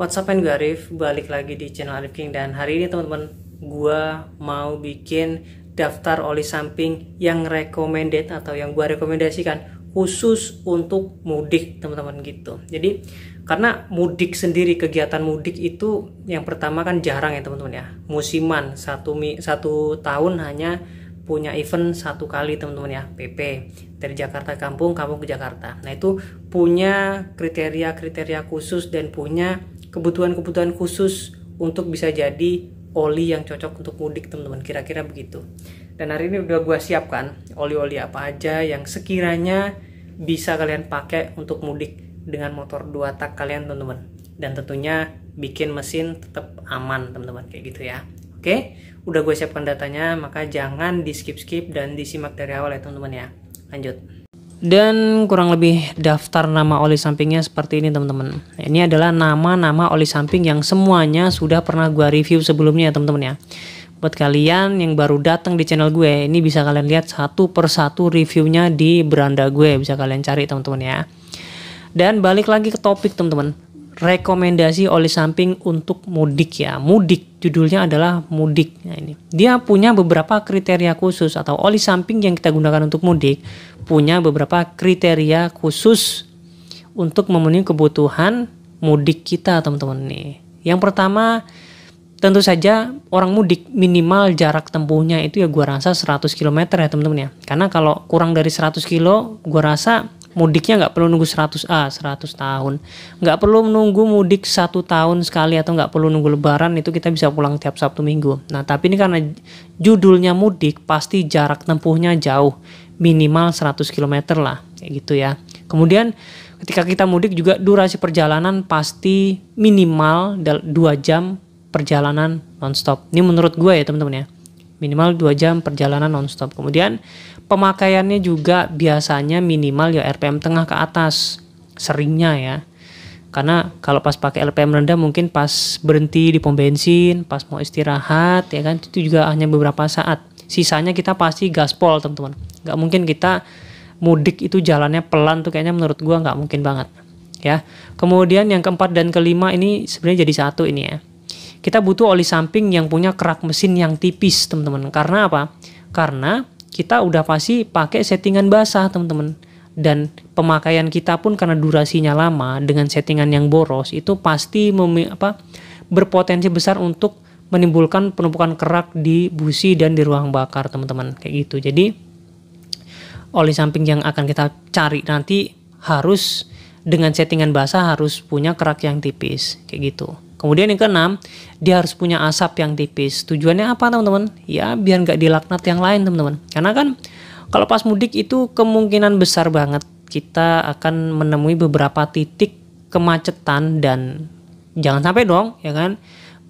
WhatsApp up and gue Arif, balik lagi di channel Arif King dan hari ini teman-teman gue mau bikin daftar oli samping yang recommended atau yang gue rekomendasikan khusus untuk mudik teman-teman gitu. Jadi karena mudik sendiri kegiatan mudik itu yang pertama kan jarang ya teman-teman ya musiman satu satu tahun hanya punya event satu kali teman-teman ya PP dari Jakarta kampung kampung ke Jakarta nah itu punya kriteria-kriteria khusus dan punya kebutuhan-kebutuhan khusus untuk bisa jadi oli yang cocok untuk mudik teman-teman kira-kira begitu dan hari ini udah gue siapkan oli-oli apa aja yang sekiranya bisa kalian pakai untuk mudik dengan motor dua tak kalian teman-teman dan tentunya bikin mesin tetap aman teman-teman kayak gitu ya oke udah gue siapkan datanya maka jangan di skip skip dan disimak dari awal ya teman-teman ya lanjut dan kurang lebih daftar nama oli sampingnya seperti ini teman-teman ini adalah nama-nama oli samping yang semuanya sudah pernah gue review sebelumnya ya, teman-teman ya buat kalian yang baru datang di channel gue ini bisa kalian lihat satu persatu reviewnya di beranda gue bisa kalian cari teman-teman ya dan balik lagi ke topik teman-teman rekomendasi oli samping untuk mudik ya. Mudik judulnya adalah mudik. Nah ini dia punya beberapa kriteria khusus atau oli samping yang kita gunakan untuk mudik punya beberapa kriteria khusus untuk memenuhi kebutuhan mudik kita teman-teman nih. Yang pertama tentu saja orang mudik minimal jarak tempuhnya itu ya gua rasa 100 km ya teman-teman ya. Karena kalau kurang dari 100 kilo gua rasa mudiknya nggak perlu nunggu 100 a ah, 100 tahun nggak perlu menunggu mudik satu tahun sekali atau nggak perlu nunggu lebaran itu kita bisa pulang tiap sabtu minggu nah tapi ini karena judulnya mudik pasti jarak tempuhnya jauh minimal 100 km lah kayak gitu ya kemudian ketika kita mudik juga durasi perjalanan pasti minimal 2 jam perjalanan nonstop ini menurut gue ya teman-teman ya minimal 2 jam perjalanan nonstop. Kemudian pemakaiannya juga biasanya minimal ya RPM tengah ke atas seringnya ya. Karena kalau pas pakai RPM rendah mungkin pas berhenti di pom bensin, pas mau istirahat ya kan itu juga hanya beberapa saat. Sisanya kita pasti gaspol teman-teman. Gak mungkin kita mudik itu jalannya pelan tuh kayaknya menurut gua nggak mungkin banget ya. Kemudian yang keempat dan kelima ini sebenarnya jadi satu ini ya kita butuh oli samping yang punya kerak mesin yang tipis, teman-teman. Karena apa? Karena kita udah pasti pakai settingan basah, teman-teman. Dan pemakaian kita pun karena durasinya lama dengan settingan yang boros itu pasti mem- apa berpotensi besar untuk menimbulkan penumpukan kerak di busi dan di ruang bakar, teman-teman. Kayak gitu. Jadi oli samping yang akan kita cari nanti harus dengan settingan basah harus punya kerak yang tipis kayak gitu. Kemudian yang keenam, dia harus punya asap yang tipis. Tujuannya apa teman-teman? Ya biar nggak dilaknat yang lain teman-teman. Karena kan kalau pas mudik itu kemungkinan besar banget kita akan menemui beberapa titik kemacetan dan jangan sampai dong ya kan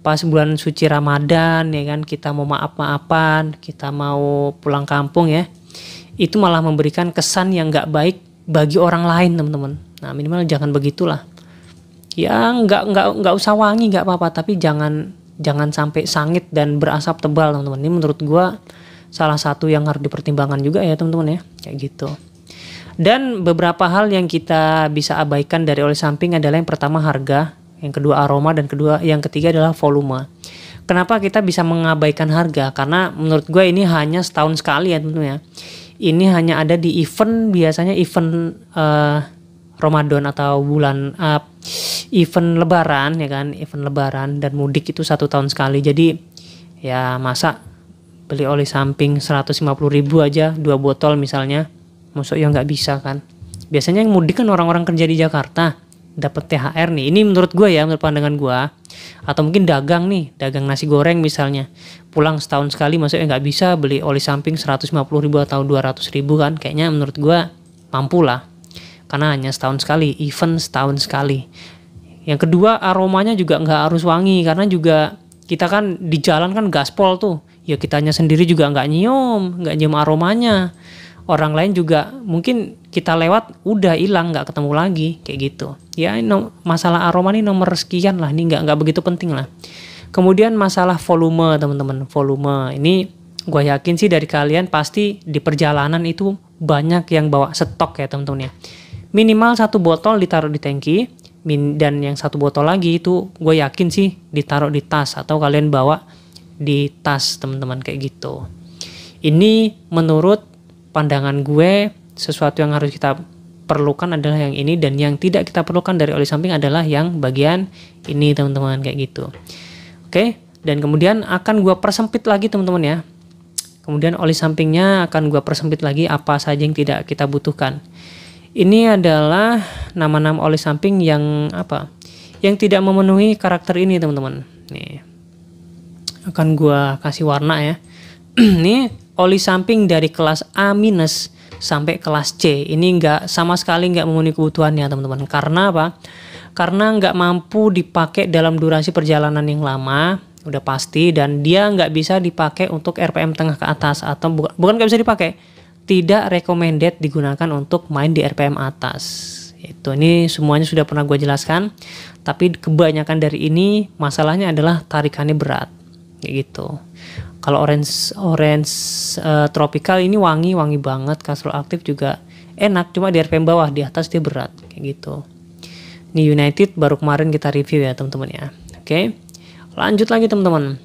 pas bulan suci Ramadan ya kan kita mau maaf-maafan, kita mau pulang kampung ya. Itu malah memberikan kesan yang nggak baik bagi orang lain teman-teman. Nah minimal jangan begitulah ya nggak nggak nggak usah wangi nggak apa-apa tapi jangan jangan sampai sangit dan berasap tebal teman-teman ini menurut gue salah satu yang harus dipertimbangkan juga ya teman-teman ya kayak gitu dan beberapa hal yang kita bisa abaikan dari oleh samping adalah yang pertama harga yang kedua aroma dan kedua yang ketiga adalah volume kenapa kita bisa mengabaikan harga karena menurut gue ini hanya setahun sekali ya teman-teman ya ini hanya ada di event biasanya event uh, Ramadan atau bulan uh, event lebaran ya kan event lebaran dan mudik itu satu tahun sekali jadi ya masa beli oli samping 150 ribu aja dua botol misalnya masuk ya nggak bisa kan biasanya yang mudik kan orang-orang kerja di Jakarta dapat THR nih ini menurut gue ya menurut pandangan gue atau mungkin dagang nih dagang nasi goreng misalnya pulang setahun sekali maksudnya nggak bisa beli oli samping 150 ribu atau 200 ribu kan kayaknya menurut gue mampu lah karena hanya setahun sekali, event setahun sekali. Yang kedua aromanya juga nggak harus wangi karena juga kita kan di jalan kan gaspol tuh. Ya kitanya sendiri juga nggak nyium, nggak nyium aromanya. Orang lain juga mungkin kita lewat udah hilang nggak ketemu lagi kayak gitu. Ya no, masalah aroma ini nomor sekian lah, ini nggak nggak begitu penting lah. Kemudian masalah volume teman-teman, volume ini gue yakin sih dari kalian pasti di perjalanan itu banyak yang bawa stok ya teman-teman ya. Minimal satu botol ditaruh di tangki, min dan yang satu botol lagi itu gue yakin sih ditaruh di tas atau kalian bawa di tas teman-teman kayak gitu ini menurut pandangan gue sesuatu yang harus kita perlukan adalah yang ini dan yang tidak kita perlukan dari oli samping adalah yang bagian ini teman-teman kayak gitu oke dan kemudian akan gue persempit lagi teman-teman ya kemudian oli sampingnya akan gue persempit lagi apa saja yang tidak kita butuhkan ini adalah nama-nama oli samping yang apa? Yang tidak memenuhi karakter ini, teman-teman. Nih. Akan gua kasih warna ya. ini oli samping dari kelas A- minus sampai kelas C. Ini nggak sama sekali nggak memenuhi kebutuhannya, teman-teman. Karena apa? Karena nggak mampu dipakai dalam durasi perjalanan yang lama, udah pasti dan dia nggak bisa dipakai untuk RPM tengah ke atas atau bukan bukan nggak bisa dipakai tidak recommended digunakan untuk main di RPM atas. Itu ini semuanya sudah pernah gue jelaskan, tapi kebanyakan dari ini masalahnya adalah tarikannya berat, kayak gitu. Kalau orange orange uh, tropical ini wangi wangi banget, kasur aktif juga enak, cuma di RPM bawah di atas dia berat, kayak gitu. Ini United baru kemarin kita review ya teman-teman ya. Oke, lanjut lagi teman-teman.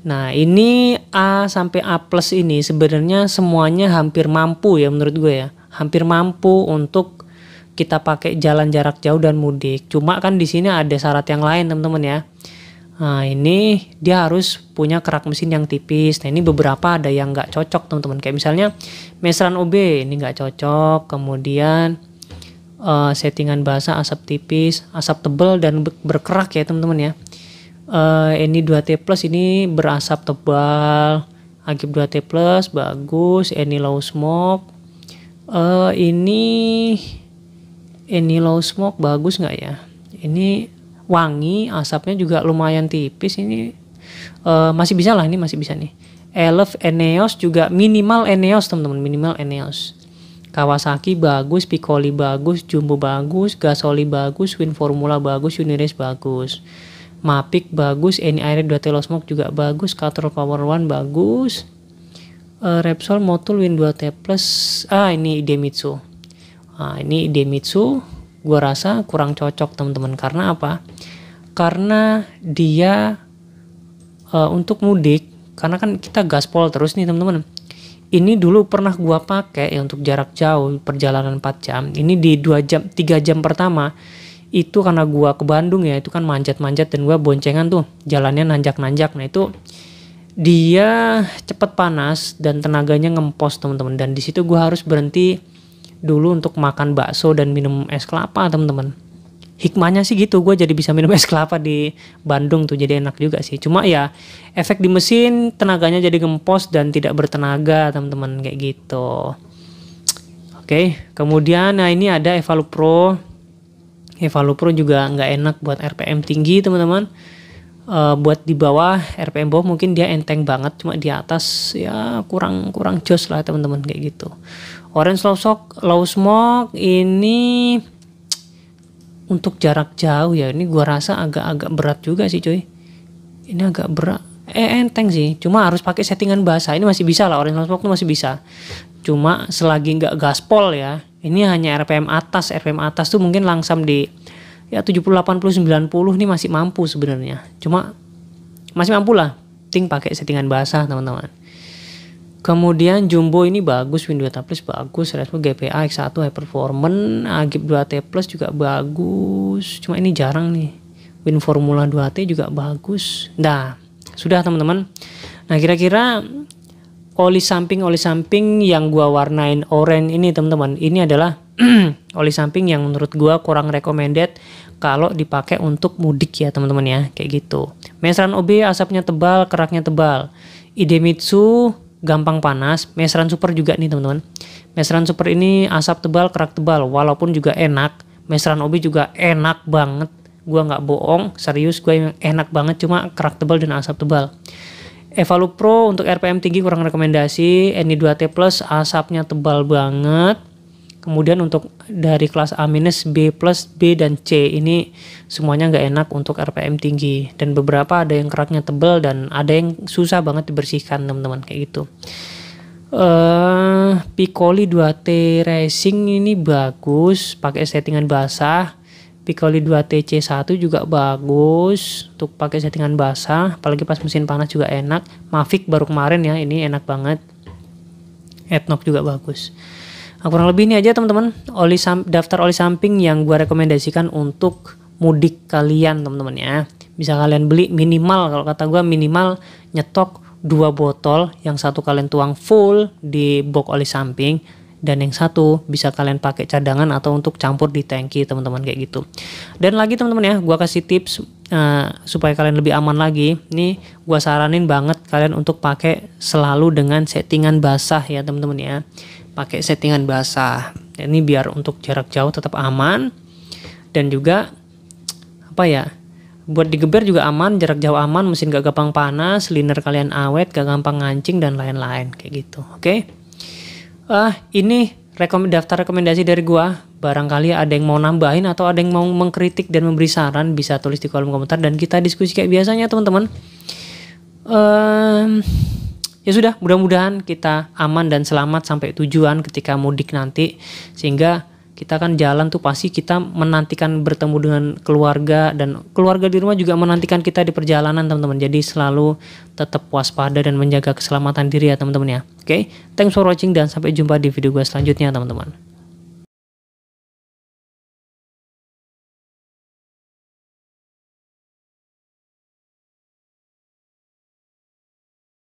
Nah, ini A sampai A plus ini sebenarnya semuanya hampir mampu ya menurut gue ya. Hampir mampu untuk kita pakai jalan jarak jauh dan mudik. Cuma kan di sini ada syarat yang lain teman-teman ya. Nah, ini dia harus punya kerak mesin yang tipis. Nah, ini beberapa ada yang nggak cocok teman-teman. Kayak misalnya mesran OB ini nggak cocok. Kemudian uh, settingan bahasa asap tipis, asap tebel dan berkerak ya teman-teman ya uh, ini 2T plus ini berasap tebal Agib 2T plus bagus ini low smoke uh, ini ini low smoke bagus nggak ya ini wangi asapnya juga lumayan tipis ini uh, masih bisa lah ini masih bisa nih Elf Eneos juga minimal Eneos teman-teman minimal Eneos Kawasaki bagus, Piccoli bagus, Jumbo bagus, Gasoli bagus, Win Formula bagus, Uniris bagus. Mapic bagus, ini Air dua Smoke juga bagus, Cutter Power One bagus. Uh, Repsol Motul Win 2T Plus. Ah, ini Idemitsu. Ah, ini Idemitsu gua rasa kurang cocok teman-teman karena apa? Karena dia uh, untuk mudik karena kan kita gaspol terus nih teman-teman. Ini dulu pernah gua pakai ya untuk jarak jauh perjalanan 4 jam. Ini di dua jam tiga jam pertama itu karena gua ke Bandung ya itu kan manjat-manjat dan gua boncengan tuh jalannya nanjak-nanjak nah itu dia cepet panas dan tenaganya ngempos teman-teman dan di situ gua harus berhenti dulu untuk makan bakso dan minum es kelapa teman-teman hikmahnya sih gitu gua jadi bisa minum es kelapa di Bandung tuh jadi enak juga sih cuma ya efek di mesin tenaganya jadi ngempos dan tidak bertenaga teman-teman kayak gitu oke kemudian nah ini ada Evalu Pro Evalu Pro juga nggak enak buat RPM tinggi teman-teman uh, buat di bawah RPM bawah mungkin dia enteng banget cuma di atas ya kurang kurang jos lah teman-teman kayak gitu orange low shock low smoke ini untuk jarak jauh ya ini gua rasa agak-agak berat juga sih cuy ini agak berat eh enteng sih cuma harus pakai settingan bahasa ini masih bisa lah orange low smoke masih bisa cuma selagi nggak gaspol ya ini hanya RPM atas RPM atas tuh mungkin langsam di ya 70 80 90 nih masih mampu sebenarnya cuma masih mampu lah ting pakai settingan basah teman-teman kemudian Jumbo ini bagus Win 2 T plus bagus Redmi GPA X1 high performance Agib 2 T plus juga bagus cuma ini jarang nih Win Formula 2 T juga bagus nah sudah teman-teman nah kira-kira oli samping oli samping yang gua warnain orange ini teman-teman ini adalah oli samping yang menurut gua kurang recommended kalau dipakai untuk mudik ya teman-teman ya kayak gitu Mesran OB asapnya tebal keraknya tebal Idemitsu gampang panas Mesran Super juga nih teman-teman Mesran Super ini asap tebal kerak tebal walaupun juga enak Mesran OB juga enak banget gua nggak bohong serius gue enak banget cuma kerak tebal dan asap tebal Evalu Pro untuk RPM tinggi kurang rekomendasi, Ni 2T Plus asapnya tebal banget, Kemudian untuk dari kelas A minus, B plus, B dan C ini semuanya nggak enak untuk RPM tinggi dan beberapa ada yang keraknya tebal dan ada yang susah banget dibersihkan teman-teman kayak gitu. Uh, Piccoli 2T Racing ini bagus pakai settingan basah. Piccoli 2 t c 1 juga bagus untuk pakai settingan basah, apalagi pas mesin panas juga enak. Mavic baru kemarin ya, ini enak banget. Etnok juga bagus. Nah, kurang lebih ini aja teman-teman oli daftar oli samping yang gue rekomendasikan untuk mudik kalian teman-teman ya. Bisa kalian beli minimal kalau kata gue minimal nyetok dua botol yang satu kalian tuang full di box oli samping dan yang satu bisa kalian pakai cadangan atau untuk campur di tangki teman-teman kayak gitu dan lagi teman-teman ya gua kasih tips uh, supaya kalian lebih aman lagi Nih gua saranin banget kalian untuk pakai selalu dengan settingan basah ya teman-teman ya pakai settingan basah ini biar untuk jarak jauh tetap aman dan juga apa ya buat digeber juga aman jarak jauh aman mesin gak gampang panas liner kalian awet gak gampang ngancing dan lain-lain kayak gitu oke okay? uh, ini rekom daftar rekomendasi dari gua barangkali ada yang mau nambahin atau ada yang mau mengkritik dan memberi saran bisa tulis di kolom komentar dan kita diskusi kayak biasanya teman-teman ehm, ya sudah mudah-mudahan kita aman dan selamat sampai tujuan ketika mudik nanti sehingga kita kan jalan tuh pasti kita menantikan bertemu dengan keluarga dan keluarga di rumah juga menantikan kita di perjalanan teman-teman jadi selalu tetap waspada dan menjaga keselamatan diri ya teman-teman ya oke okay? thanks for watching dan sampai jumpa di video gue selanjutnya teman-teman